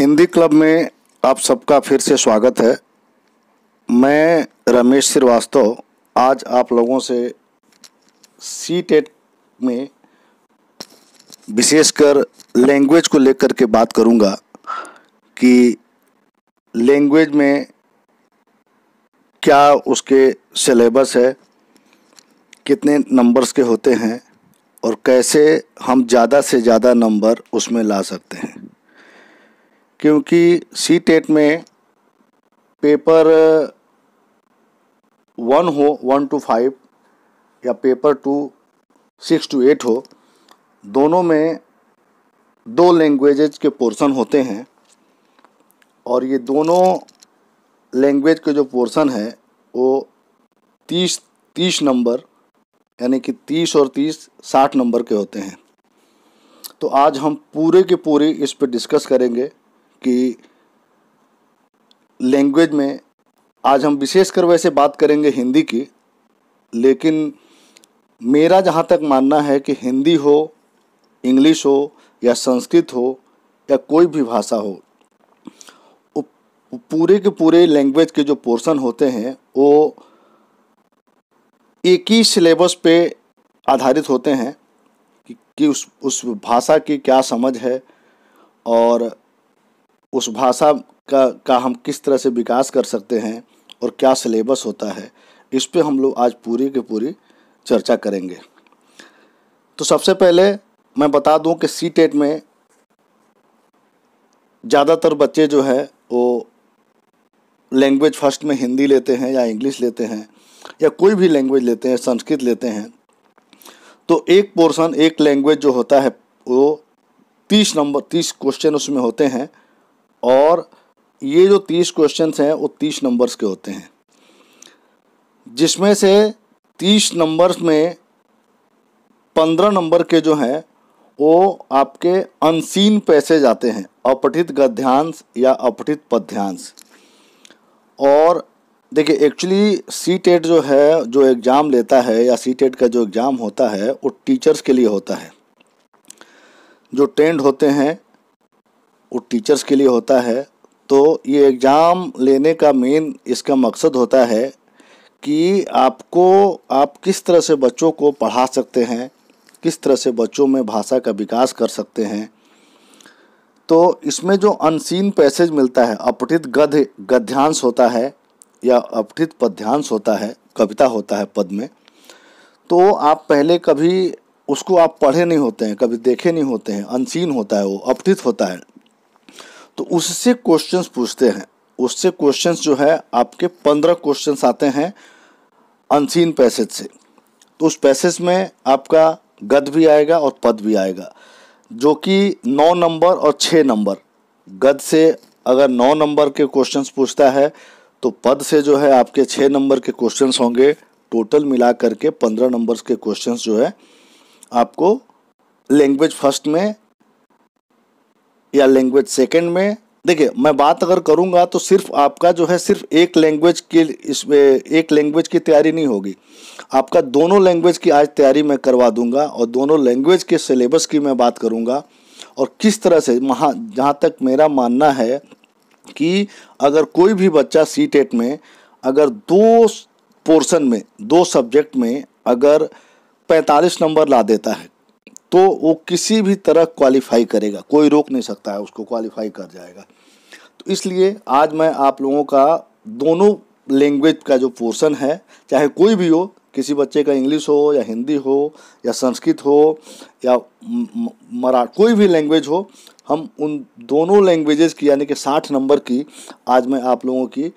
Hindi club में आप सबका फिर से स्वागत है मैं रमेश श्रीवास्तव आज आप लोगों से सी टेट e में विशेषकर लैंग्वेज को लेकर के बात करूंगा कि लैंग्वेज में क्या उसके सिलेबस है कितने नंबर्स के होते हैं और कैसे हम ज़्यादा से ज़्यादा नंबर उसमें ला सकते हैं क्योंकि सी टेट में पेपर वन हो वन टू फाइव या paper two six two eight हो दोनों में दो लैंग्वेजेज के पोर्शन होते हैं और ये दोनों लैंग्वेज के जो पोर्शन है वो तीस तीस नंबर यानी कि तीस और तीस साठ नंबर के होते हैं तो आज हम पूरे के पूरे इस पर डिस्कस करेंगे कि लैंग्वेज में आज हम विशेषकर वैसे बात करेंगे हिंदी की लेकिन मेरा जहाँ तक मानना है कि हिंदी हो इंग्लिश हो या संस्कृत हो या कोई भी भाषा हो पूरे के पूरे लैंग्वेज के जो पोर्शन होते हैं वो एक ही सिलेबस पे आधारित होते हैं कि, कि उस उस भाषा की क्या समझ है और उस भाषा का का हम किस तरह से विकास कर सकते हैं और क्या सिलेबस होता है इस पर हम लोग आज पूरी की पूरी चर्चा करेंगे तो सबसे पहले मैं बता दूं कि सी टेट e में ज़्यादातर बच्चे जो है वो लैंग्वेज फर्स्ट में हिंदी लेते हैं या इंग्लिश लेते हैं या कोई भी लैंग्वेज लेते हैं संस्कृत लेते हैं तो एक पोर्शन एक लैंग्वेज जो होता है वो तीस नंबर तीस क्वेश्चन उसमें होते हैं और ये जो तीस क्वेश्चन हैं वो तीस नंबर्स के होते हैं जिसमें से तीस नंबर्स में पंद्रह नंबर के जो हैं वो आपके अनसीन पैसेज आते हैं अपठित गद्यांश या अपठित पद्यांश और देखिए एक्चुअली सी टेट जो है जो एग्ज़ाम लेता है या सी टेट का जो एग्ज़ाम होता है वो टीचर्स के लिए होता है जो ट्रेंड होते हैं वो टीचर्स के लिए होता है तो ये एग्ज़ाम लेने का मेन इसका मकसद होता है कि आपको आप किस तरह से बच्चों को पढ़ा सकते हैं किस तरह से बच्चों में भाषा का विकास कर सकते हैं तो इसमें जो अनसीन पैसेज मिलता है अपठित गध गध्यांश होता है या अपठित पद्यांश होता है कविता होता है पद में तो आप पहले कभी उसको आप पढ़े नहीं होते हैं कभी देखे नहीं होते हैं अनसीन होता है वो अपठित होता है तो उससे क्वेश्चंस पूछते हैं उससे क्वेश्चंस जो है आपके पंद्रह क्वेश्चंस आते हैं अनसीन पैसेज से तो उस पैसेज में आपका गद भी आएगा और पद भी आएगा जो कि नौ नंबर और छः नंबर गद से अगर नौ नंबर के क्वेश्चंस पूछता है तो पद से जो है आपके छः नंबर के क्वेश्चंस होंगे टोटल मिला करके पंद्रह नंबर्स के क्वेश्चंस जो है आपको लैंग्वेज फर्स्ट में या लैंग्वेज सेकेंड में देखिए मैं बात अगर करूँगा तो सिर्फ आपका जो है सिर्फ एक लैंग्वेज की इसमें एक लैंग्वेज की तैयारी नहीं होगी आपका दोनों लैंग्वेज की आज तैयारी मैं करवा दूंगा और दोनों लैंग्वेज के सिलेबस की मैं बात करूँगा और किस तरह से महा जहाँ तक मेरा मानना है कि अगर कोई भी बच्चा सी टेट में अगर दो पोर्सन में दो सब्जेक्ट में अगर पैंतालीस नंबर ला देता है तो वो किसी भी तरह क्वालिफाई करेगा कोई रोक नहीं सकता है उसको क्वालिफाई कर जाएगा तो इसलिए आज मैं आप लोगों का दोनों लैंग्वेज का जो पोर्शन है चाहे कोई भी हो किसी बच्चे का इंग्लिश हो या हिंदी हो या संस्कृत हो या मरा कोई भी लैंग्वेज हो हम उन दोनों लैंग्वेजेस की यानी कि साठ नंबर की आज मैं आप लोगों की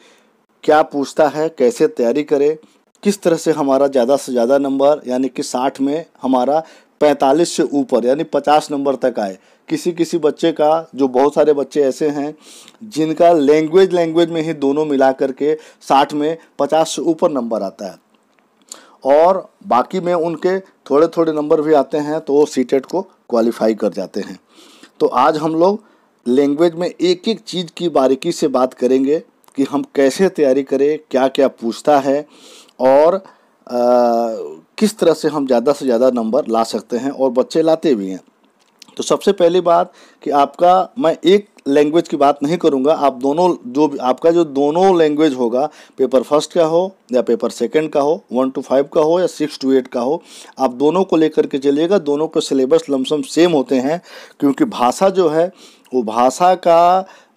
क्या पूछता है कैसे तैयारी करें किस तरह से हमारा ज़्यादा से ज़्यादा नंबर यानी कि साठ में हमारा पैंतालीस से ऊपर यानी पचास नंबर तक आए किसी किसी बच्चे का जो बहुत सारे बच्चे ऐसे हैं जिनका लैंग्वेज लैंग्वेज में ही दोनों मिला करके साठ में पचास से ऊपर नंबर आता है और बाकी में उनके थोड़े थोड़े नंबर भी आते हैं तो वो सीटेट e को क्वालिफाई कर जाते हैं तो आज हम लोग लैंग्वेज में एक एक चीज़ की बारीकी से बात करेंगे कि हम कैसे तैयारी करें क्या क्या पूछता है और आ, किस तरह से हम ज़्यादा से ज़्यादा नंबर ला सकते हैं और बच्चे लाते भी हैं तो सबसे पहली बात कि आपका मैं एक लैंग्वेज की बात नहीं करूँगा आप दोनों जो भी आपका जो दोनों लैंग्वेज होगा पेपर फर्स्ट का हो या पेपर सेकंड का हो वन टू फाइव का हो या सिक्स टू एट का हो आप दोनों को लेकर के चलिएगा दोनों के सिलेबस लमसम सेम होते हैं क्योंकि भाषा जो है वो भाषा का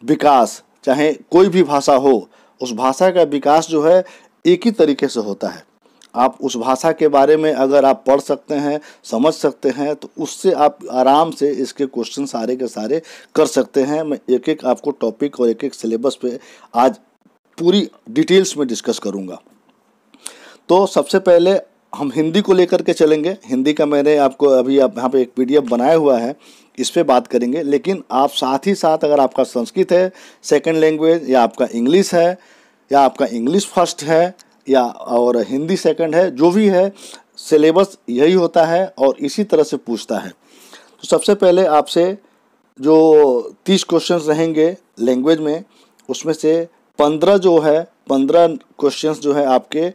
विकास चाहे कोई भी भाषा हो उस भाषा का विकास जो है एक ही तरीके से होता है आप उस भाषा के बारे में अगर आप पढ़ सकते हैं समझ सकते हैं तो उससे आप आराम से इसके क्वेश्चन सारे के सारे कर सकते हैं मैं एक एक आपको टॉपिक और एक एक सिलेबस पे आज पूरी डिटेल्स में डिस्कस करूँगा तो सबसे पहले हम हिंदी को लेकर के चलेंगे हिंदी का मैंने आपको अभी आप यहाँ पे एक पीडीएफ बनाया हुआ है इस पर बात करेंगे लेकिन आप साथ ही साथ अगर आपका संस्कृत है सेकेंड लैंग्वेज या आपका इंग्लिश है या आपका इंग्लिश फर्स्ट है या और हिंदी सेकंड है जो भी है सिलेबस यही होता है और इसी तरह से पूछता है तो सबसे पहले आपसे जो तीस क्वेश्चन रहेंगे लैंग्वेज में उसमें से पंद्रह जो है पंद्रह क्वेश्चन जो है आपके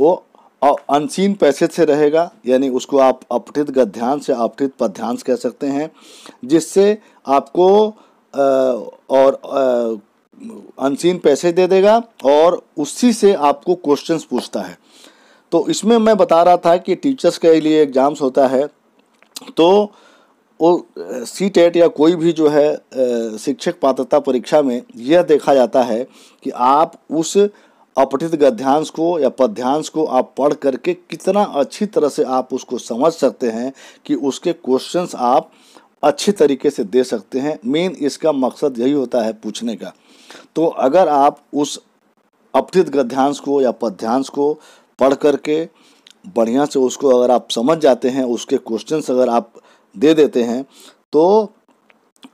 वो अनसीन पैसेज से रहेगा यानी उसको आप अपठित गध्यांश या अपठित पद्यांश कह सकते हैं जिससे आपको और अनसीन पैसे दे देगा और उसी से आपको क्वेश्चंस पूछता है तो इसमें मैं बता रहा था कि टीचर्स के लिए एग्ज़ाम्स होता है तो वो सी टेट e या कोई भी जो है शिक्षक पात्रता परीक्षा में यह देखा जाता है कि आप उस अपठित गद्यांश को या पद्यांश को आप पढ़ करके कितना अच्छी तरह से आप उसको समझ सकते हैं कि उसके क्वेश्चंस आप अच्छे तरीके से दे सकते हैं मेन इसका मकसद यही होता है पूछने का तो अगर आप उस अपृत गद्यांश को या पद्यांश को पढ़ करके बढ़िया से उसको अगर आप समझ जाते हैं उसके क्वेश्चंस अगर आप दे देते हैं तो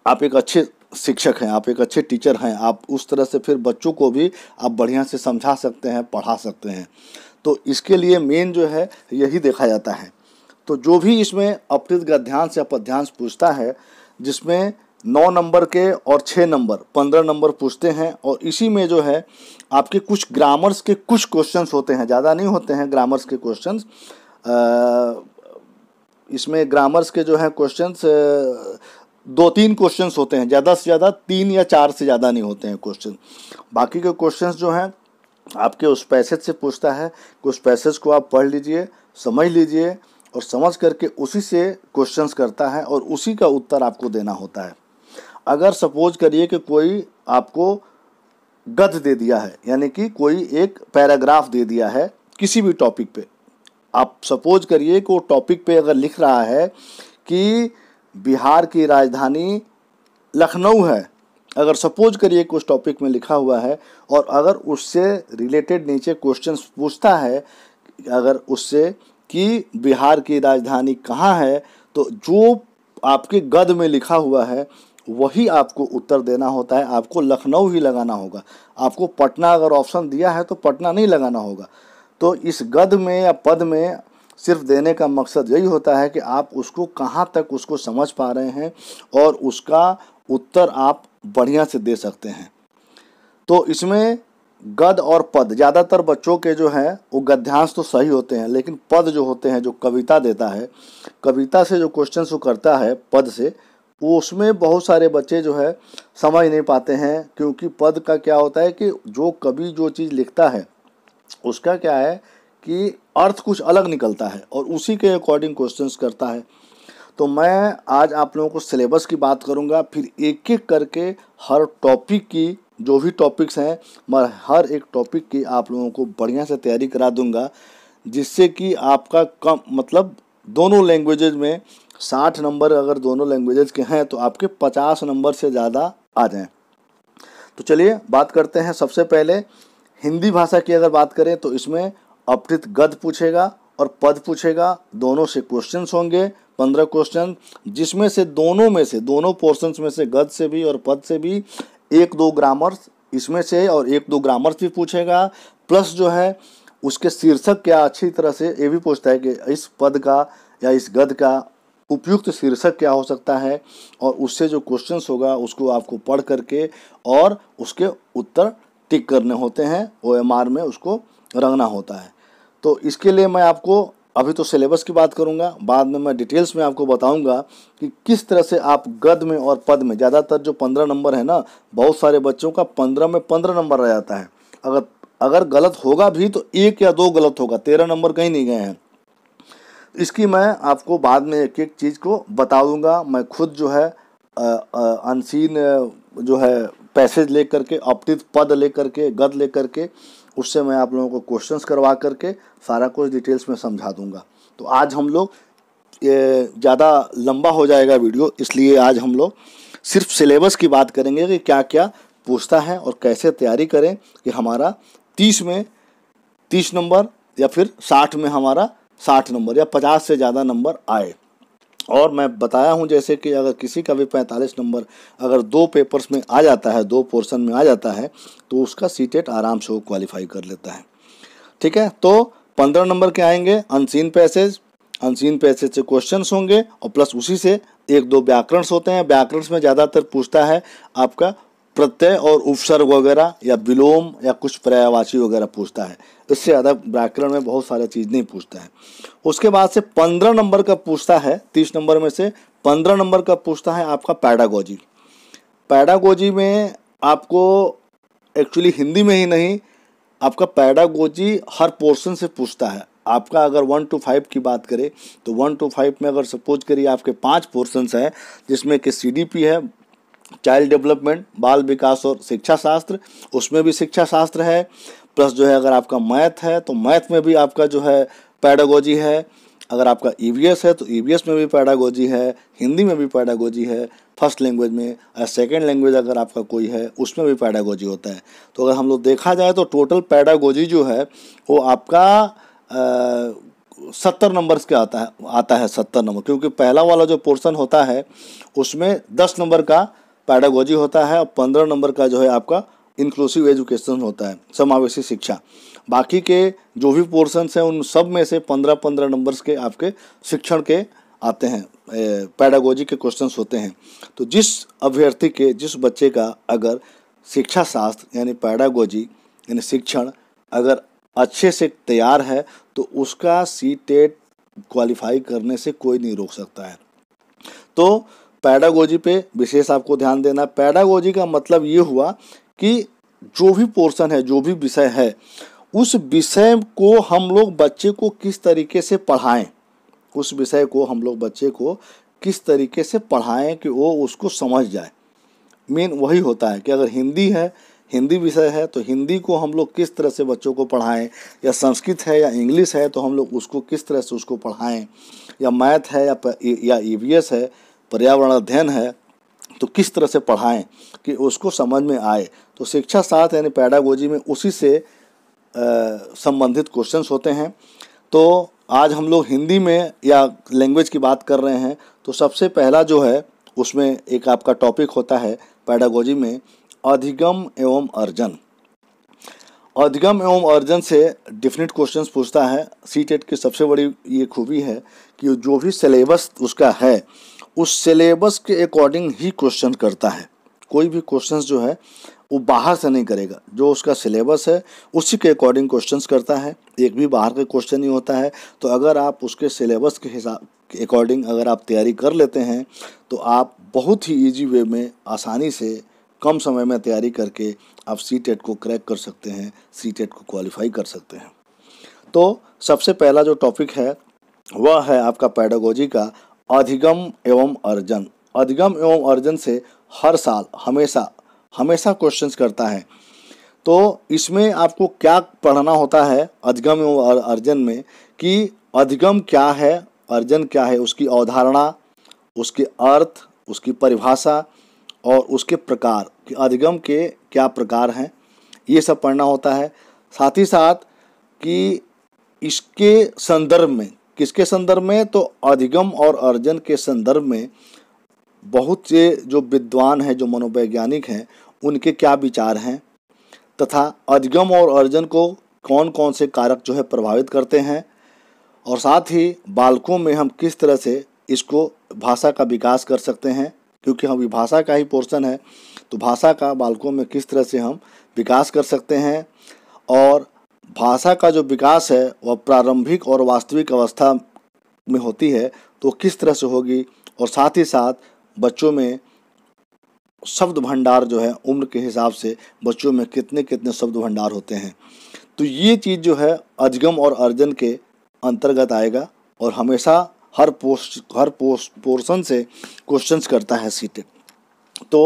आप एक अच्छे शिक्षक हैं आप एक अच्छे टीचर हैं आप उस तरह से फिर बच्चों को भी आप बढ़िया से समझा सकते हैं पढ़ा सकते हैं तो इसके लिए मेन जो है यही देखा जाता है तो जो भी इसमें अपृत गद्यांश या पद्यांश पूछता है जिसमें नौ नंबर के और छः नंबर पंद्रह नंबर पूछते हैं और इसी में जो है आपके कुछ ग्रामर्स के कुछ क्वेश्चंस होते हैं ज़्यादा नहीं होते हैं ग्रामर्स के क्वेश्चंस इसमें ग्रामर्स के जो है क्वेश्चंस दो तीन क्वेश्चंस होते हैं ज़्यादा से ज़्यादा तीन या चार से ज़्यादा नहीं होते हैं क्वेश्चन बाकी के क्वेश्चन जो हैं आपके उस पैसेज से पूछता है कि उस पैसेज को आप पढ़ लीजिए समझ लीजिए और समझ करके उसी से क्वेश्चंस करता है और उसी का उत्तर आपको देना होता है अगर सपोज करिए कि कोई आपको गद दे दिया है यानी कि कोई एक पैराग्राफ दे दिया है किसी भी टॉपिक पे आप सपोज करिए कि वो टॉपिक पे अगर लिख रहा है कि बिहार की राजधानी लखनऊ है अगर सपोज करिए कि उस टॉपिक में लिखा हुआ है और अगर उससे रिलेटेड नीचे क्वेश्चन पूछता है अगर उससे कि बिहार की राजधानी कहाँ है तो जो आपके गद में लिखा हुआ है वही आपको उत्तर देना होता है आपको लखनऊ ही लगाना होगा आपको पटना अगर ऑप्शन दिया है तो पटना नहीं लगाना होगा तो इस गद में या पद में सिर्फ देने का मकसद यही होता है कि आप उसको कहाँ तक उसको समझ पा रहे हैं और उसका उत्तर आप बढ़िया से दे सकते हैं तो इसमें गद और पद ज़्यादातर बच्चों के जो हैं वो गद्यांश तो सही होते हैं लेकिन पद जो होते हैं जो कविता देता है कविता से जो क्वेश्चन वो करता है पद से उसमें बहुत सारे बच्चे जो है समझ नहीं पाते हैं क्योंकि पद का क्या होता है कि जो कभी जो चीज़ लिखता है उसका क्या है कि अर्थ कुछ अलग निकलता है और उसी के अकॉर्डिंग क्वेश्चंस करता है तो मैं आज आप लोगों को सिलेबस की बात करूंगा फिर एक एक करके हर टॉपिक की जो भी टॉपिक्स हैं मैं हर एक टॉपिक की आप लोगों को बढ़िया से तैयारी करा दूंगा जिससे कि आपका कम मतलब दोनों लैंग्वेजेज में साठ नंबर अगर दोनों लैंग्वेजेज के हैं तो आपके पचास नंबर से ज़्यादा आ जाएं तो चलिए बात करते हैं सबसे पहले हिंदी भाषा की अगर बात करें तो इसमें अपठित गद पूछेगा और पद पूछेगा दोनों से क्वेश्चन होंगे पंद्रह क्वेश्चन जिसमें से दोनों में से दोनों पोर्शंस में से गद से भी और पद से भी एक दो ग्रामर्स इसमें से और एक दो ग्रामर्स भी पूछेगा प्लस जो है उसके शीर्षक क्या अच्छी तरह से ये भी पूछता है कि इस पद का या इस गद का उपयुक्त शीर्षक क्या हो सकता है और उससे जो क्वेश्चन होगा उसको आपको पढ़ करके और उसके उत्तर टिक करने होते हैं ओ में उसको रंगना होता है तो इसके लिए मैं आपको अभी तो सिलेबस की बात करूंगा बाद में मैं डिटेल्स में आपको बताऊंगा कि किस तरह से आप गद में और पद में ज़्यादातर जो पंद्रह नंबर है ना बहुत सारे बच्चों का पंद्रह में पंद्रह नंबर रह जाता है अगर अगर गलत होगा भी तो एक या दो गलत होगा तेरह नंबर कहीं नहीं गए हैं इसकी मैं आपको बाद में एक एक चीज़ को बता दूंगा मैं खुद जो है अनसीन जो है पैसेज ले करके अपतित पद ले करके गद ले करके उससे मैं आप लोगों को क्वेश्चंस करवा करके सारा कुछ डिटेल्स में समझा दूंगा तो आज हम लोग ज़्यादा लंबा हो जाएगा वीडियो इसलिए आज हम लोग सिर्फ सिलेबस की बात करेंगे कि क्या क्या पूछता है और कैसे तैयारी करें कि हमारा तीस में तीस नंबर या फिर साठ में हमारा साठ नंबर या पचास से ज़्यादा नंबर आए और मैं बताया हूँ जैसे कि अगर किसी का भी पैंतालीस नंबर अगर दो पेपर्स में आ जाता है दो पोर्शन में आ जाता है तो उसका सीटेट e आराम से वो क्वालिफाई कर लेता है ठीक है तो पंद्रह नंबर के आएंगे अनसीन पैसेज अनसीन पैसेज से क्वेश्चंस होंगे और प्लस उसी से एक दो व्याकरण्स होते हैं व्याकरण्स में ज़्यादातर पूछता है आपका प्रत्यय और उपसर्ग वगैरह या विलोम या कुछ पर्यायवाची वगैरह पूछता है इससे ज़्यादा व्याकरण में बहुत सारे चीज़ नहीं पूछता है उसके बाद से पंद्रह नंबर का पूछता है तीस नंबर में से पंद्रह नंबर का पूछता है आपका पैडागोजी पैडागोजी में आपको एक्चुअली हिंदी में ही नहीं आपका पैडागोजी हर पोर्शन से पूछता है आपका अगर वन टू फाइव की बात करें तो वन टू फाइव में अगर सपोज करिए आपके पांच पोर्शंस हैं जिसमें कि सी है चाइल्ड डेवलपमेंट बाल विकास और शिक्षा शास्त्र उसमें भी शिक्षा शास्त्र है प्लस जो है अगर आपका मैथ है तो मैथ में भी आपका जो है पैडागोजी है अगर आपका ई e है तो ई e में भी पैडागोजी है हिंदी में भी पैडागोजी है फर्स्ट लैंग्वेज में या सेकेंड लैंग्वेज अगर आपका कोई है उसमें भी पैडागोजी होता है तो अगर हम लोग देखा जाए तो टोटल पैडागोजी जो है वो आपका सत्तर नंबर्स के आता है आता है सत्तर नंबर क्योंकि पहला वाला जो पोर्शन होता है उसमें दस नंबर का पैडागोजी होता है और पंद्रह नंबर का जो है आपका इंक्लूसिव एजुकेशन होता है समावेशी शिक्षा बाकी के जो भी पोर्सन्स हैं उन सब में से पंद्रह पंद्रह नंबर्स के आपके शिक्षण के आते हैं पैडागोजी के क्वेश्चन होते हैं तो जिस अभ्यर्थी के जिस बच्चे का अगर शिक्षा शास्त्र यानी पैडागोजी यानी शिक्षण अगर अच्छे से तैयार है तो उसका सी टेट क्वालिफाई करने से कोई नहीं रोक सकता है तो पैडागोजी पे विशेष आपको ध्यान देना पैडागोजी का मतलब ये हुआ कि जो भी पोर्शन है जो भी विषय है उस विषय को हम लोग बच्चे को किस तरीके से पढ़ाएं उस विषय को हम लोग बच्चे को किस तरीके से पढ़ाएं कि वो उसको समझ जाए मेन वही होता है कि अगर हिंदी है हिंदी विषय है तो हिंदी को हम लोग किस तरह से बच्चों को पढ़ाएं या संस्कृत है या इंग्लिश है तो हम लोग उसको किस तरह से उसको पढ़ाएं या मैथ है या या ई e है पर्यावरण अध्ययन है तो किस तरह से पढ़ाएं कि उसको समझ में आए तो शिक्षा साथ यानी पैडागोजी में उसी से संबंधित क्वेश्चंस होते हैं तो आज हम लोग हिंदी में या लैंग्वेज की बात कर रहे हैं तो सबसे पहला जो है उसमें एक आपका टॉपिक होता है पैडागोजी में अधिगम एवं अर्जन अधिगम एवं अर्जन से डिफिनेट क्वेश्चंस पूछता है सी टेट e की सबसे बड़ी ये खूबी है कि जो भी सिलेबस उसका है उस सिलेबस के अकॉर्डिंग ही क्वेश्चन करता है कोई भी क्वेश्चन जो है वो बाहर से नहीं करेगा जो उसका सिलेबस है उसी के अकॉर्डिंग क्वेश्चन करता है एक भी बाहर का क्वेश्चन नहीं होता है तो अगर आप उसके सिलेबस के हिसाब के अकॉर्डिंग अगर आप तैयारी कर लेते हैं तो आप बहुत ही ईजी वे में आसानी से कम समय में तैयारी करके आप सी टेट e को क्रैक कर सकते हैं सी टेट e को क्वालिफाई कर सकते हैं तो सबसे पहला जो टॉपिक है वह है आपका पैडागोजी का अधिगम एवं अर्जन अधिगम एवं अर्जन से हर साल हमेशा हमेशा क्वेश्चंस करता है तो इसमें आपको क्या पढ़ना होता है अधिगम एवं अर्जन में कि अधिगम क्या है अर्जन क्या है उसकी अवधारणा उसके अर्थ उसकी परिभाषा और उसके प्रकार कि अधिगम के क्या प्रकार हैं ये सब पढ़ना होता है साथ ही साथ कि इसके संदर्भ में किसके संदर्भ में तो अधिगम और अर्जन के संदर्भ में बहुत से जो विद्वान हैं जो मनोवैज्ञानिक हैं उनके क्या विचार हैं तथा अधिगम और अर्जन को कौन कौन से कारक जो है प्रभावित करते हैं और साथ ही बालकों में हम किस तरह से इसको भाषा का विकास कर सकते हैं क्योंकि हम भाषा का ही पोर्शन है तो भाषा का बालकों में किस तरह से हम विकास कर सकते हैं और भाषा का जो विकास है वह प्रारंभिक और वास्तविक अवस्था में होती है तो किस तरह से होगी और साथ ही साथ बच्चों में शब्द भंडार जो है उम्र के हिसाब से बच्चों में कितने कितने शब्द भंडार होते हैं तो ये चीज़ जो है अजगम और अर्जन के अंतर्गत आएगा और हमेशा हर पोस्ट हर पोस्ट पोर्शन से क्वेश्चंस करता है सीटेट तो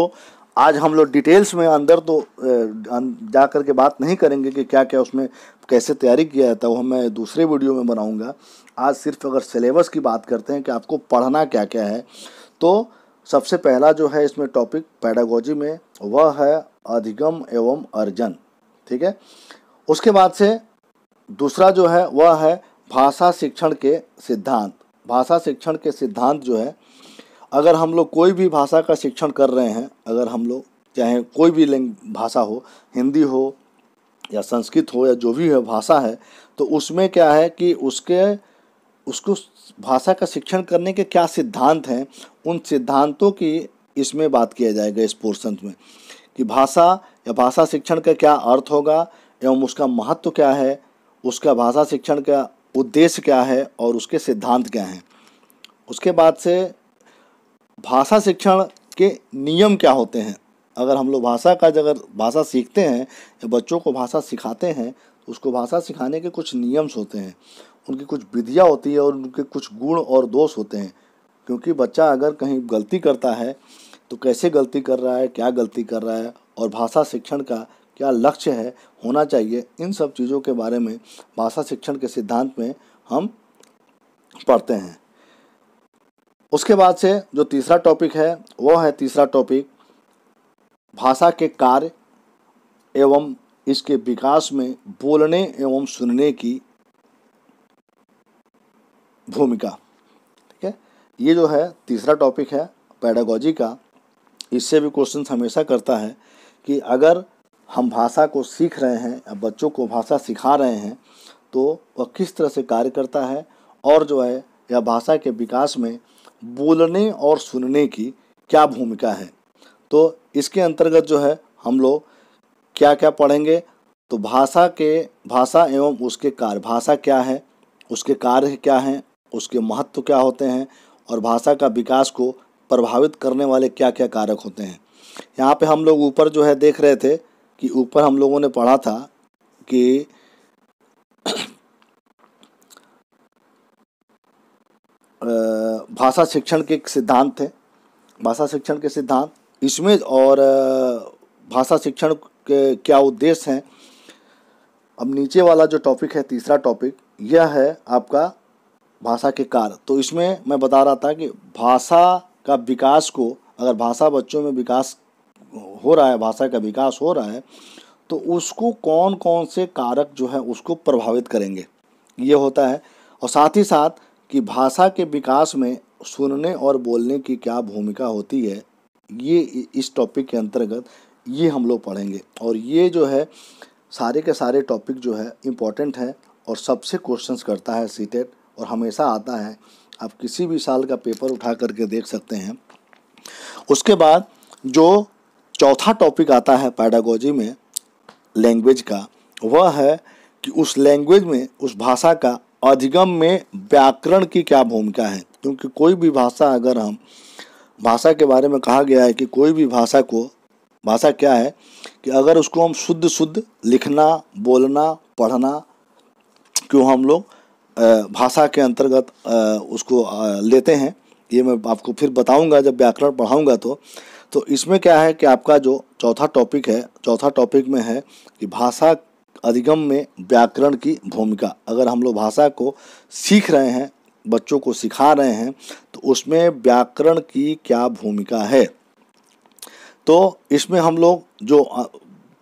आज हम लोग डिटेल्स में अंदर तो अं, जा कर के बात नहीं करेंगे कि क्या क्या उसमें कैसे तैयारी किया जाता है वो मैं दूसरे वीडियो में बनाऊंगा आज सिर्फ अगर सिलेबस की बात करते हैं कि आपको पढ़ना क्या क्या है तो सबसे पहला जो है इसमें टॉपिक पैडागोजी में वह है अधिगम एवं अर्जन ठीक है उसके बाद से दूसरा जो है वह है भाषा शिक्षण के सिद्धांत भाषा शिक्षण के सिद्धांत जो है अगर हम लोग कोई भी भाषा का शिक्षण कर रहे हैं अगर हम लोग चाहे कोई भी भाषा हो हिंदी हो या संस्कृत हो या जो भी है भाषा है तो उसमें क्या है कि उसके उसको भाषा का शिक्षण करने के क्या सिद्धांत हैं उन सिद्धांतों की इसमें बात किया जाएगा इस पोर्सन में कि भाषा या भाषा शिक्षण का क्या अर्थ होगा एवं उसका महत्व क्या है उसका भाषा शिक्षण का उद्देश्य क्या है और उसके सिद्धांत क्या हैं उसके बाद से भाषा शिक्षण के नियम क्या होते हैं अगर हम लोग भाषा का अगर भाषा सीखते हैं या बच्चों को भाषा सिखाते हैं तो उसको भाषा सिखाने के कुछ नियम्स होते हैं उनकी कुछ विधियाँ होती है और उनके कुछ गुण और दोष होते हैं क्योंकि बच्चा अगर कहीं गलती करता है तो कैसे गलती कर रहा है क्या गलती कर रहा है और भाषा शिक्षण का क्या लक्ष्य है होना चाहिए इन सब चीज़ों के बारे में भाषा शिक्षण के सिद्धांत में हम पढ़ते हैं उसके बाद से जो तीसरा टॉपिक है वो है तीसरा टॉपिक भाषा के कार्य एवं इसके विकास में बोलने एवं सुनने की भूमिका ठीक है ये जो है तीसरा टॉपिक है पैडागोजी का इससे भी क्वेश्चन हमेशा करता है कि अगर हम भाषा को सीख रहे हैं या बच्चों को भाषा सिखा रहे हैं तो वह किस तरह से कार्य करता है और जो है यह भाषा के विकास में बोलने और सुनने की क्या भूमिका है तो इसके अंतर्गत जो है हम लोग क्या क्या पढ़ेंगे तो भाषा के भाषा एवं उसके कार्य भाषा क्या है उसके कार्य क्या हैं उसके महत्व क्या होते हैं और भाषा का विकास को प्रभावित करने वाले क्या क्या कारक होते हैं यहाँ पे हम लोग ऊपर जो है देख रहे थे कि ऊपर हम लोगों ने पढ़ा था कि भाषा शिक्षण के सिद्धांत थे भाषा शिक्षण के सिद्धांत इसमें और भाषा शिक्षण के क्या उद्देश्य हैं अब नीचे वाला जो टॉपिक है तीसरा टॉपिक यह है आपका भाषा के कार्य तो इसमें मैं बता रहा था कि भाषा का विकास को अगर भाषा बच्चों में विकास हो रहा है भाषा का विकास हो रहा है तो उसको कौन कौन से कारक जो है उसको प्रभावित करेंगे ये होता है और साथ ही साथ कि भाषा के विकास में सुनने और बोलने की क्या भूमिका होती है ये इस टॉपिक के अंतर्गत ये हम लोग पढ़ेंगे और ये जो है सारे के सारे टॉपिक जो है इम्पॉर्टेंट है और सबसे क्वेश्चंस करता है सीटेट e और हमेशा आता है आप किसी भी साल का पेपर उठा करके देख सकते हैं उसके बाद जो चौथा टॉपिक आता है पैडागोजी में लैंग्वेज का वह है कि उस लैंग्वेज में उस भाषा का अधिगम में व्याकरण की क्या भूमिका है क्योंकि कोई भी भाषा अगर हम भाषा के बारे में कहा गया है कि कोई भी भाषा को भाषा क्या है कि अगर उसको हम शुद्ध शुद्ध लिखना बोलना पढ़ना क्यों हम लोग भाषा के अंतर्गत उसको लेते हैं ये मैं आपको फिर बताऊंगा जब व्याकरण पढ़ाऊंगा तो तो इसमें क्या है कि आपका जो चौथा टॉपिक है चौथा टॉपिक में है कि भाषा अधिगम में व्याकरण की भूमिका अगर हम लोग भाषा को सीख रहे हैं बच्चों को सिखा रहे हैं तो उसमें व्याकरण की क्या भूमिका है तो इसमें हम लोग जो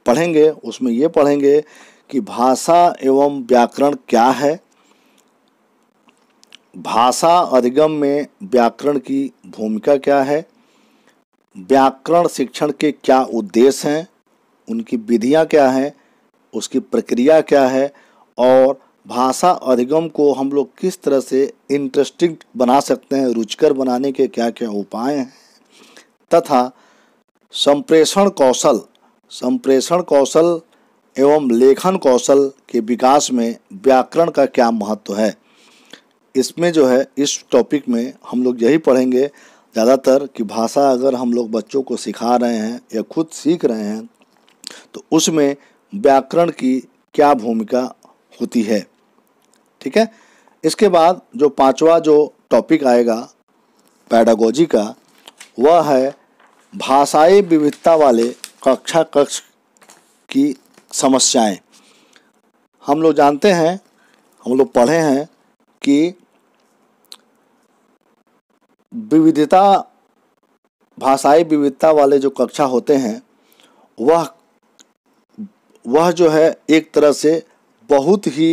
पढ़ेंगे उसमें ये पढ़ेंगे कि भाषा एवं व्याकरण क्या है भाषा अधिगम में व्याकरण की भूमिका क्या है व्याकरण शिक्षण के क्या उद्देश्य हैं उनकी विधियां क्या हैं उसकी प्रक्रिया क्या है और भाषा अधिगम को हम लोग किस तरह से इंटरेस्टिंग बना सकते हैं रुचकर बनाने के क्या क्या उपाय हैं तथा संप्रेषण कौशल संप्रेषण कौशल एवं लेखन कौशल के विकास में व्याकरण का क्या महत्व है इसमें जो है इस टॉपिक में हम लोग यही पढ़ेंगे ज़्यादातर कि भाषा अगर हम लोग बच्चों को सिखा रहे हैं या खुद सीख रहे हैं तो उसमें व्याकरण की क्या भूमिका होती है ठीक है इसके बाद जो पांचवा जो टॉपिक आएगा पैडागोजी का वह है भाषाई विविधता वाले कक्षा कक्ष की समस्याएं हम लोग जानते हैं हम लोग पढ़े हैं कि विविधता भाषाई विविधता वाले जो कक्षा होते हैं वह वह जो है एक तरह से बहुत ही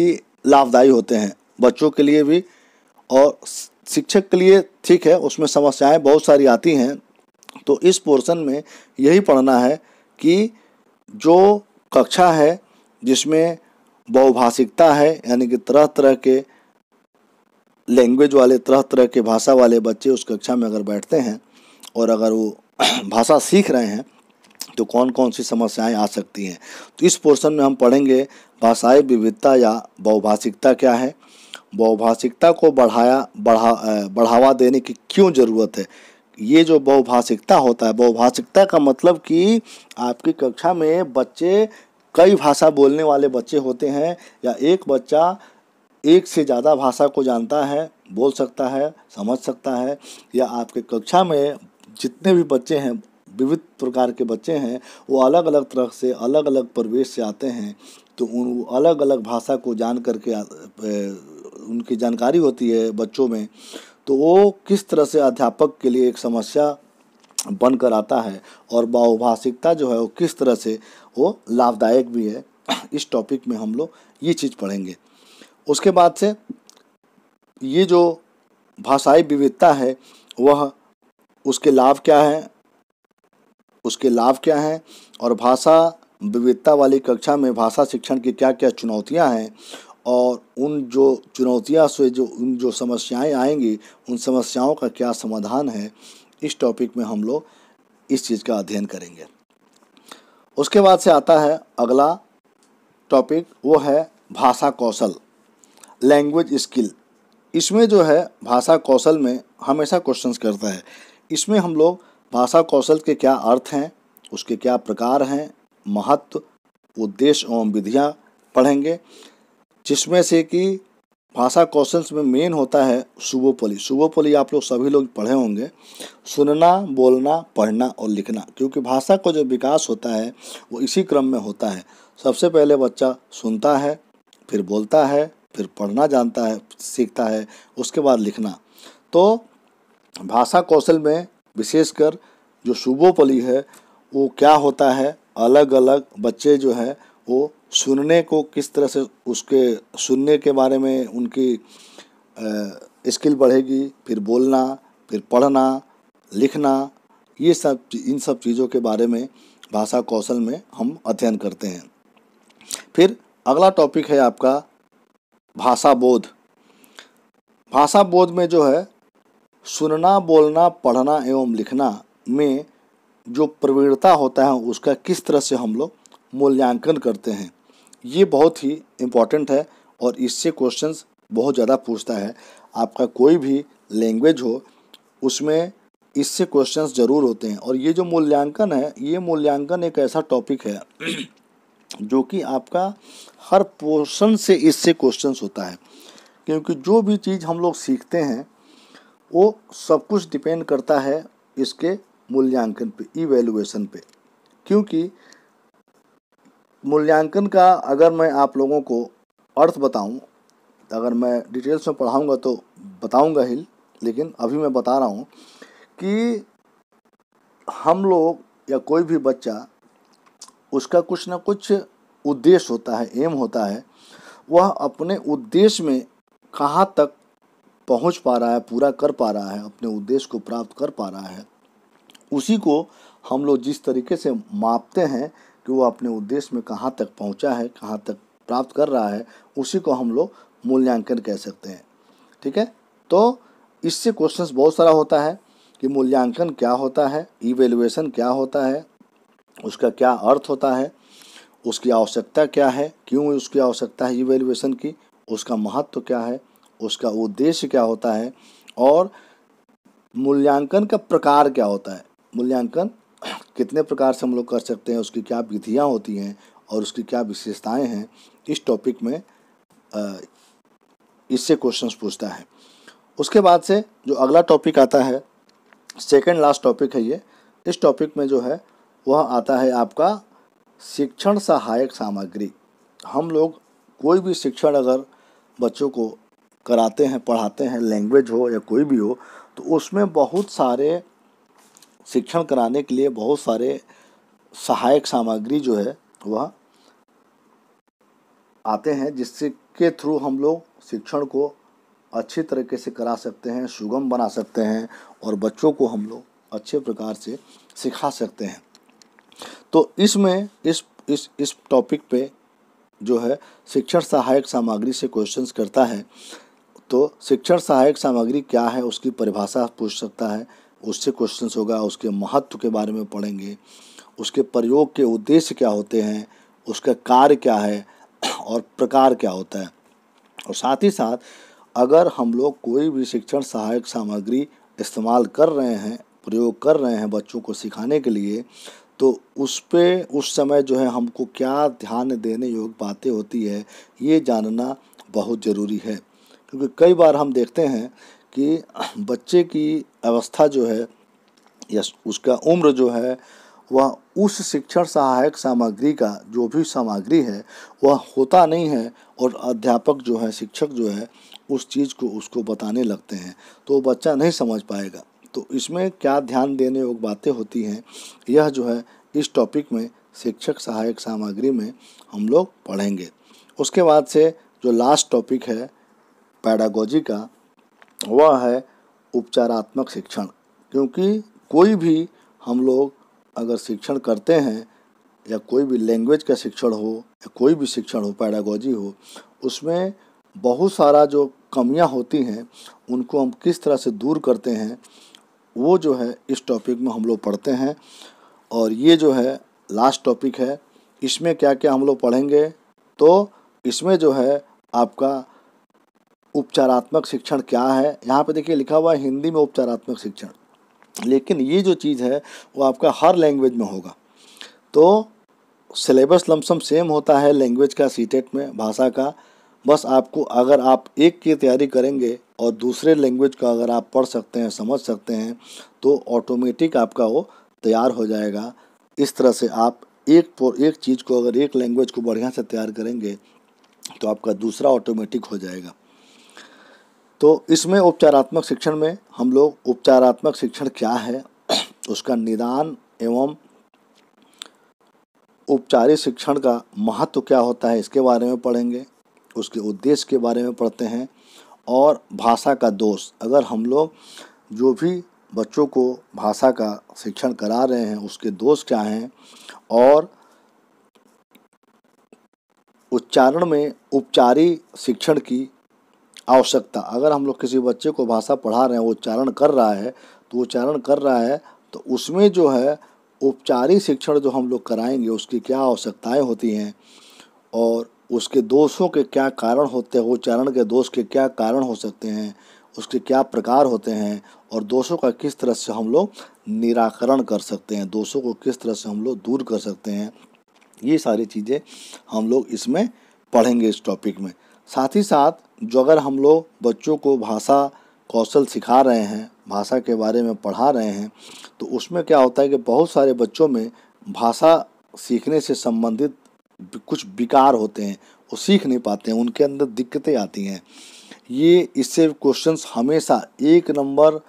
लाभदायी होते हैं बच्चों के लिए भी और शिक्षक के लिए ठीक है उसमें समस्याएं बहुत सारी आती हैं तो इस पोर्शन में यही पढ़ना है कि जो कक्षा है जिसमें बहुभाषिकता है यानी कि तरह तरह के लैंग्वेज वाले तरह तरह के भाषा वाले बच्चे उस कक्षा में अगर बैठते हैं और अगर वो भाषा सीख रहे हैं तो कौन कौन सी समस्याएं आ सकती हैं तो इस पोर्शन में हम पढ़ेंगे भाषाई विविधता या बहुभाषिकता क्या है बहुभाषिकता को बढ़ाया बढ़ा बढ़ावा देने की क्यों ज़रूरत है ये जो बहुभाषिकता होता है बहुभाषिकता का मतलब कि आपकी कक्षा में बच्चे कई भाषा बोलने वाले बच्चे होते हैं या एक बच्चा एक से ज़्यादा भाषा को जानता है बोल सकता है समझ सकता है या आपके कक्षा में जितने भी बच्चे हैं विविध प्रकार के बच्चे हैं वो अलग अलग तरह से अलग अलग प्रवेश से आते हैं तो उन अलग अलग भाषा को जान करके उनकी जानकारी होती है बच्चों में तो वो किस तरह से अध्यापक के लिए एक समस्या बन कर आता है और बहुभाषिकता जो है वो किस तरह से वो लाभदायक भी है इस टॉपिक में हम लोग ये चीज़ पढ़ेंगे उसके बाद से ये जो भाषाई विविधता है वह उसके लाभ क्या है उसके लाभ क्या हैं और भाषा विविधता वाली कक्षा में भाषा शिक्षण की क्या क्या चुनौतियां हैं और उन जो चुनौतियां से जो उन जो समस्याएं आएंगी उन समस्याओं का क्या समाधान है इस टॉपिक में हम लोग इस चीज़ का अध्ययन करेंगे उसके बाद से आता है अगला टॉपिक वो है भाषा कौशल लैंग्वेज स्किल इसमें जो है भाषा कौशल में हमेशा क्वेश्चंस करता है इसमें हम लोग भाषा कौशल के क्या अर्थ हैं उसके क्या प्रकार हैं महत्व उद्देश्य एवं विधियाँ पढ़ेंगे जिसमें से कि भाषा कौशल में मेन होता है शुभोपली शुभोपली आप लोग सभी लोग पढ़े होंगे सुनना बोलना पढ़ना और लिखना क्योंकि भाषा का जो विकास होता है वो इसी क्रम में होता है सबसे पहले बच्चा सुनता है फिर बोलता है फिर पढ़ना जानता है सीखता है उसके बाद लिखना तो भाषा कौशल में विशेषकर जो सुबोपली है वो क्या होता है अलग अलग बच्चे जो है वो सुनने को किस तरह से उसके सुनने के बारे में उनकी स्किल बढ़ेगी फिर बोलना फिर पढ़ना लिखना ये सब इन सब चीज़ों के बारे में भाषा कौशल में हम अध्ययन करते हैं फिर अगला टॉपिक है आपका भाषा बोध भाषा बोध में जो है सुनना बोलना पढ़ना एवं लिखना में जो प्रवीणता होता है उसका किस तरह से हम लोग मूल्यांकन करते हैं ये बहुत ही इम्पॉर्टेंट है और इससे क्वेश्चंस बहुत ज़्यादा पूछता है आपका कोई भी लैंग्वेज हो उसमें इससे क्वेश्चंस ज़रूर होते हैं और ये जो मूल्यांकन है ये मूल्यांकन एक ऐसा टॉपिक है जो कि आपका हर पोर्शन से इससे क्वेश्चंस होता है क्योंकि जो भी चीज़ हम लोग सीखते हैं वो सब कुछ डिपेंड करता है इसके मूल्यांकन पे इवेलुएशन पे क्योंकि मूल्यांकन का अगर मैं आप लोगों को अर्थ बताऊं अगर मैं डिटेल्स में पढ़ाऊंगा तो बताऊंगा ही लेकिन अभी मैं बता रहा हूं कि हम लोग या कोई भी बच्चा उसका कुछ ना कुछ उद्देश्य होता है एम होता है वह अपने उद्देश्य में कहाँ तक पहुंच पा रहा है पूरा कर पा रहा है अपने उद्देश्य को प्राप्त कर पा रहा है उसी को हम लोग जिस तरीके से मापते हैं कि वो अपने उद्देश्य में कहाँ तक पहुँचा है कहाँ तक प्राप्त कर रहा है उसी को हम लोग मूल्यांकन कह सकते हैं ठीक है तो इससे क्वेश्चंस बहुत सारा होता है कि मूल्यांकन क्या होता है इवेलुएशन क्या होता है उसका क्या अर्थ होता है उसकी आवश्यकता क्या है क्यों उसकी आवश्यकता है इवेलुएशन की उसका महत्व तो क्या है उसका उद्देश्य क्या होता है और मूल्यांकन का प्रकार क्या होता है मूल्यांकन कितने प्रकार से हम लोग कर सकते हैं उसकी क्या विधियाँ होती हैं और उसकी क्या विशेषताएं हैं इस टॉपिक में इससे क्वेश्चंस पूछता है उसके बाद से जो अगला टॉपिक आता है सेकेंड लास्ट टॉपिक है ये इस टॉपिक में जो है वह आता है आपका शिक्षण सहायक सामग्री हम लोग कोई भी शिक्षण अगर बच्चों को कराते हैं पढ़ाते हैं लैंग्वेज हो या कोई भी हो तो उसमें बहुत सारे शिक्षण कराने के लिए बहुत सारे सहायक सामग्री जो है वह आते हैं जिससे के थ्रू हम लोग शिक्षण को अच्छी तरीके से करा सकते हैं सुगम बना सकते हैं और बच्चों को हम लोग अच्छे प्रकार से सिखा सकते हैं तो इसमें इस इस इस टॉपिक पे जो है शिक्षण सहायक सामग्री से क्वेश्चंस करता है तो शिक्षण सहायक सामग्री क्या है उसकी परिभाषा पूछ सकता है उससे क्वेश्चन होगा उसके महत्व के बारे में पढ़ेंगे उसके प्रयोग के उद्देश्य क्या होते हैं उसका कार्य क्या है और प्रकार क्या होता है और साथ ही साथ अगर हम लोग कोई भी शिक्षण सहायक सामग्री इस्तेमाल कर रहे हैं प्रयोग कर रहे हैं बच्चों को सिखाने के लिए तो उस पर उस समय जो है हमको क्या ध्यान देने योग्य बातें होती है ये जानना बहुत ज़रूरी है क्योंकि कई बार हम देखते हैं कि बच्चे की अवस्था जो है या उसका उम्र जो है वह उस शिक्षण सहायक सामग्री का जो भी सामग्री है वह होता नहीं है और अध्यापक जो है शिक्षक जो है उस चीज़ को उसको बताने लगते हैं तो बच्चा नहीं समझ पाएगा तो इसमें क्या ध्यान देने योग्य बातें होती हैं यह जो है इस टॉपिक में शिक्षक सहायक सामग्री में हम लोग पढ़ेंगे उसके बाद से जो लास्ट टॉपिक है पैडागोजी का वह है उपचारात्मक शिक्षण क्योंकि कोई भी हम लोग अगर शिक्षण करते हैं या कोई भी लैंग्वेज का शिक्षण हो या कोई भी शिक्षण हो पैडागोजी हो उसमें बहुत सारा जो कमियां होती हैं उनको हम किस तरह से दूर करते हैं वो जो है इस टॉपिक में हम लोग पढ़ते हैं और ये जो है लास्ट टॉपिक है इसमें क्या क्या हम लोग पढ़ेंगे तो इसमें जो है आपका उपचारात्मक शिक्षण क्या है यहाँ पे देखिए लिखा हुआ है हिंदी में उपचारात्मक शिक्षण लेकिन ये जो चीज़ है वो आपका हर लैंग्वेज में होगा तो सिलेबस लमसम सेम होता है लैंग्वेज का सीटेट में भाषा का बस आपको अगर आप एक की तैयारी करेंगे और दूसरे लैंग्वेज का अगर आप पढ़ सकते हैं समझ सकते हैं तो ऑटोमेटिक आपका वो तैयार हो जाएगा इस तरह से आप एक एक चीज़ को अगर एक लैंग्वेज को बढ़िया से तैयार करेंगे तो आपका दूसरा ऑटोमेटिक हो जाएगा तो इसमें उपचारात्मक शिक्षण में हम लोग उपचारात्मक शिक्षण क्या है उसका निदान एवं उपचारी शिक्षण का महत्व क्या होता है इसके बारे में पढ़ेंगे उसके उद्देश्य के बारे में पढ़ते हैं और भाषा का दोष अगर हम लोग जो भी बच्चों को भाषा का शिक्षण करा रहे हैं उसके दोष क्या हैं और उच्चारण में उपचारी शिक्षण की आवश्यकता अगर हम लोग किसी बच्चे को भाषा पढ़ा रहे हैं वो उच्चारण कर रहा है तो उच्चारण कर रहा है तो उसमें जो है औपचारिक शिक्षण जो हम लोग कराएंगे उसकी क्या आवश्यकताएं होती हैं और उसके दोषों के क्या कारण होते हैं उच्चारण के दोष के क्या कारण हो सकते हैं उसके क्या प्रकार होते हैं और दोषों का किस तरह से हम लोग निराकरण कर सकते हैं दोषों को किस तरह से हम लोग दूर कर सकते हैं ये सारी चीज़ें हम लोग इसमें पढ़ेंगे इस टॉपिक में साथ ही साथ जो अगर हम लोग बच्चों को भाषा कौशल सिखा रहे हैं भाषा के बारे में पढ़ा रहे हैं तो उसमें क्या होता है कि बहुत सारे बच्चों में भाषा सीखने से संबंधित कुछ विकार होते हैं वो सीख नहीं पाते हैं उनके अंदर दिक्कतें आती हैं ये इससे क्वेश्चंस हमेशा एक नंबर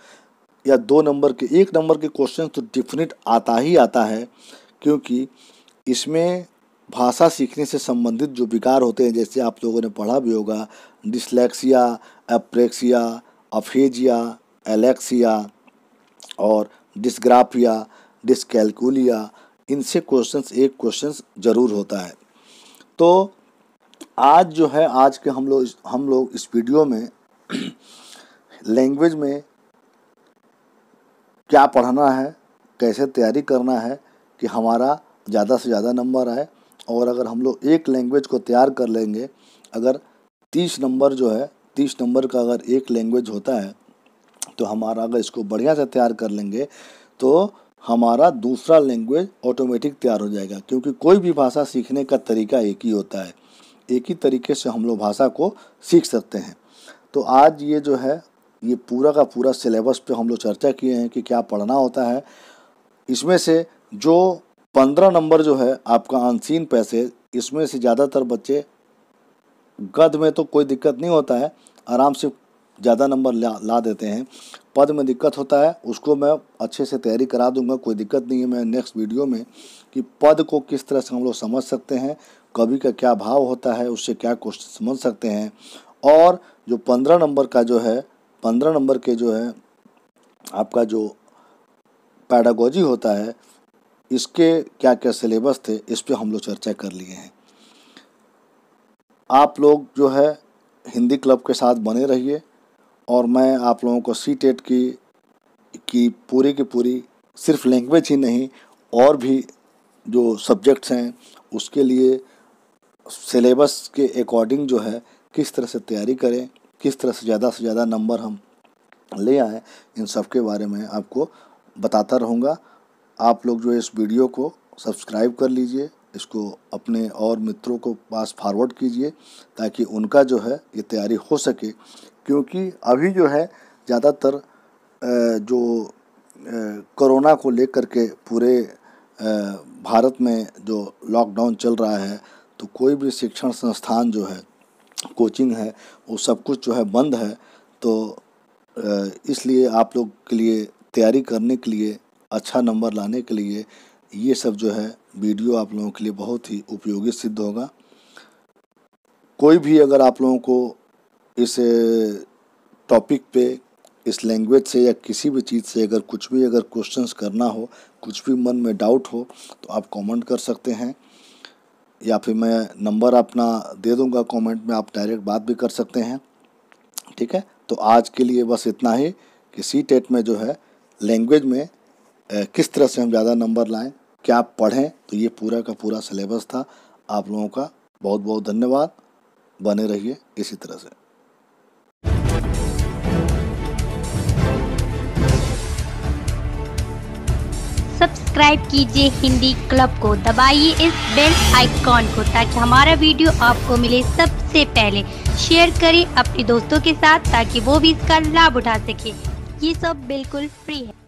या दो नंबर के एक नंबर के क्वेश्चन तो डिफिनेट आता ही आता है क्योंकि इसमें भाषा सीखने से संबंधित जो विकार होते हैं जैसे आप लोगों ने पढ़ा भी होगा डिसलेक्सिया एप्रेक्सिया अफेजिया एलेक्सिया और डिस्ग्राफिया डिसकैलकुलिया इनसे क्वेश्चंस एक क्वेश्चंस ज़रूर होता है तो आज जो है आज के हम लोग हम लोग इस वीडियो में लैंग्वेज में क्या पढ़ना है कैसे तैयारी करना है कि हमारा ज़्यादा से ज़्यादा नंबर आए और अगर हम लोग एक लैंग्वेज को तैयार कर लेंगे अगर तीस नंबर जो है तीस नंबर का अगर एक लैंग्वेज होता है तो हमारा अगर इसको बढ़िया से तैयार कर लेंगे तो हमारा दूसरा लैंग्वेज ऑटोमेटिक तैयार हो जाएगा क्योंकि कोई भी भाषा सीखने का तरीका एक ही होता है एक ही तरीके से हम लोग भाषा को सीख सकते हैं तो आज ये जो है ये पूरा का पूरा सिलेबस पे हम लोग चर्चा किए हैं कि क्या पढ़ना होता है इसमें से जो पंद्रह नंबर जो है आपका अनसीन पैसेज इसमें से ज़्यादातर बच्चे गद में तो कोई दिक्कत नहीं होता है आराम से ज़्यादा नंबर ला ला देते हैं पद में दिक्कत होता है उसको मैं अच्छे से तैयारी करा दूंगा कोई दिक्कत नहीं है मैं नेक्स्ट वीडियो में कि पद को किस तरह से हम लोग समझ सकते हैं कवि का क्या भाव होता है उससे क्या क्वेश्चन समझ सकते हैं और जो पंद्रह नंबर का जो है पंद्रह नंबर के जो है आपका जो पैडागोजी होता है इसके क्या क्या सिलेबस थे इस पर हम लोग चर्चा कर लिए हैं आप लोग जो है हिंदी क्लब के साथ बने रहिए और मैं आप लोगों को सी टेट e की की पूरी की पूरी सिर्फ लैंग्वेज ही नहीं और भी जो सब्जेक्ट्स हैं उसके लिए सिलेबस के अकॉर्डिंग जो है किस तरह से तैयारी करें किस तरह से ज़्यादा से ज़्यादा नंबर हम ले आएँ इन सब के बारे में आपको बताता रहूँगा आप लोग जो है इस वीडियो को सब्सक्राइब कर लीजिए इसको अपने और मित्रों को पास फॉरवर्ड कीजिए ताकि उनका जो है ये तैयारी हो सके क्योंकि अभी जो है ज़्यादातर जो कोरोना को लेकर के पूरे भारत में जो लॉकडाउन चल रहा है तो कोई भी शिक्षण संस्थान जो है कोचिंग है वो सब कुछ जो है बंद है तो इसलिए आप लोग के लिए तैयारी करने के लिए अच्छा नंबर लाने के लिए ये सब जो है वीडियो आप लोगों के लिए बहुत ही उपयोगी सिद्ध होगा कोई भी अगर आप लोगों को इस टॉपिक पे इस लैंग्वेज से या किसी भी चीज़ से अगर कुछ भी अगर क्वेश्चंस करना हो कुछ भी मन में डाउट हो तो आप कमेंट कर सकते हैं या फिर मैं नंबर अपना दे दूंगा कमेंट में आप डायरेक्ट बात भी कर सकते हैं ठीक है तो आज के लिए बस इतना ही कि सी टेट में जो है लैंग्वेज में किस तरह से हम ज़्यादा नंबर लाएं क्या आप पढ़ें तो ये पूरा का पूरा सिलेबस था आप लोगों का बहुत बहुत धन्यवाद बने रहिए इसी तरह से सब्सक्राइब कीजिए हिंदी क्लब को दबाइए इस बेल आइकॉन को ताकि हमारा वीडियो आपको मिले सबसे पहले शेयर करें अपने दोस्तों के साथ ताकि वो भी इसका लाभ उठा सके ये सब बिल्कुल फ्री है